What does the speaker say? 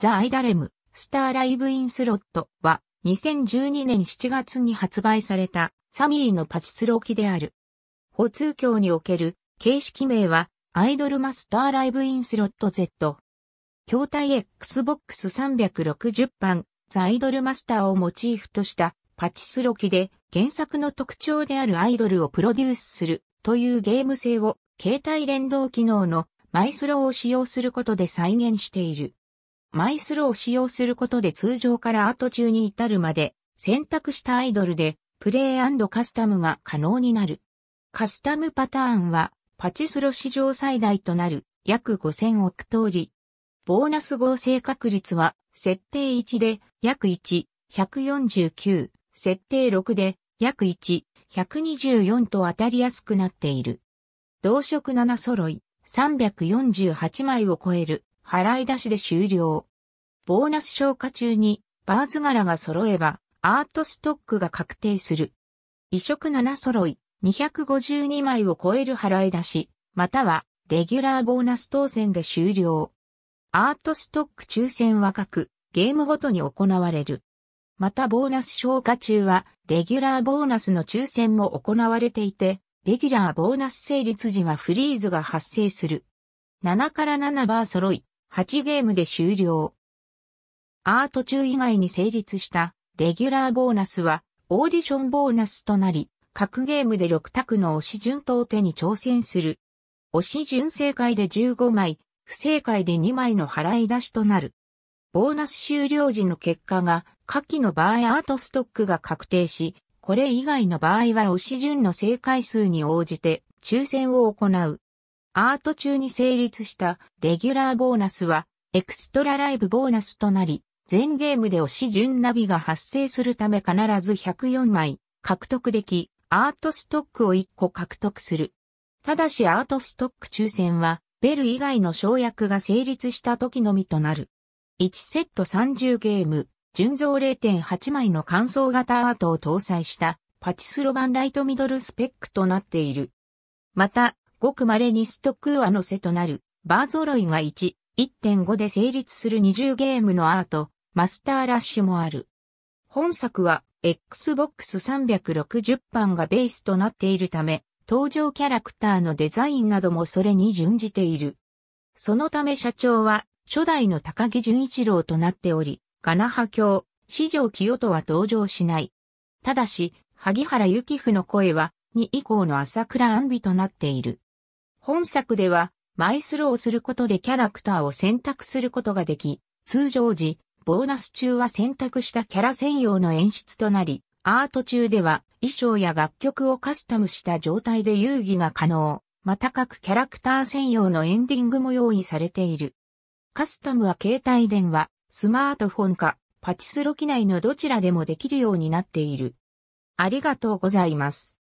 ザ・アイダレム、スターライブ・イン・スロットは2012年7月に発売されたサミーのパチスロ機である。歩通橋における形式名はアイドルマスターライブ・イン・スロット Z。筐体 Xbox 360版ザ・アイドルマスターをモチーフとしたパチスロ機で原作の特徴であるアイドルをプロデュースするというゲーム性を携帯連動機能のマイスローを使用することで再現している。マイスロを使用することで通常からアート中に至るまで選択したアイドルでプレイカスタムが可能になる。カスタムパターンはパチスロ史上最大となる約5000億通り。ボーナス合成確率は設定1で約1、149、設定6で約1、124と当たりやすくなっている。同色7揃い348枚を超える払い出しで終了。ボーナス消化中にバーズ柄が揃えばアートストックが確定する。移植7揃い252枚を超える払い出し、またはレギュラーボーナス当選で終了。アートストック抽選は各ゲームごとに行われる。またボーナス消化中はレギュラーボーナスの抽選も行われていて、レギュラーボーナス成立時はフリーズが発生する。7から7バー揃い、8ゲームで終了。アート中以外に成立したレギュラーボーナスはオーディションボーナスとなり、各ゲームで6択の押し順当手に挑戦する。押し順正解で15枚、不正解で2枚の払い出しとなる。ボーナス終了時の結果が、下記の場合アートストックが確定し、これ以外の場合は押し順の正解数に応じて抽選を行う。アート中に成立したレギュラーボーナスはエクストラライブボーナスとなり、全ゲームで押し順ナビが発生するため必ず104枚獲得でき、アートストックを1個獲得する。ただしアートストック抽選は、ベル以外の省略が成立した時のみとなる。1セット30ゲーム、純増0.8枚の乾燥型アートを搭載したパチスロ版ライトミドルスペックとなっている。また、ごく稀にストクーアの背となる、バー揃いが1、1.5で成立する20ゲームのアート、マスターラッシュもある。本作は、Xbox 360版がベースとなっているため、登場キャラクターのデザインなどもそれに準じている。そのため社長は、初代の高木純一郎となっており、ガナハ教、四条清とは登場しない。ただし、萩原幸夫の声は、2以降の朝倉安美となっている。本作では、マイスロをすることでキャラクターを選択することができ、通常時、ボーナス中は選択したキャラ専用の演出となり、アート中では衣装や楽曲をカスタムした状態で遊戯が可能。また各キャラクター専用のエンディングも用意されている。カスタムは携帯電話、スマートフォンか、パチスロ機内のどちらでもできるようになっている。ありがとうございます。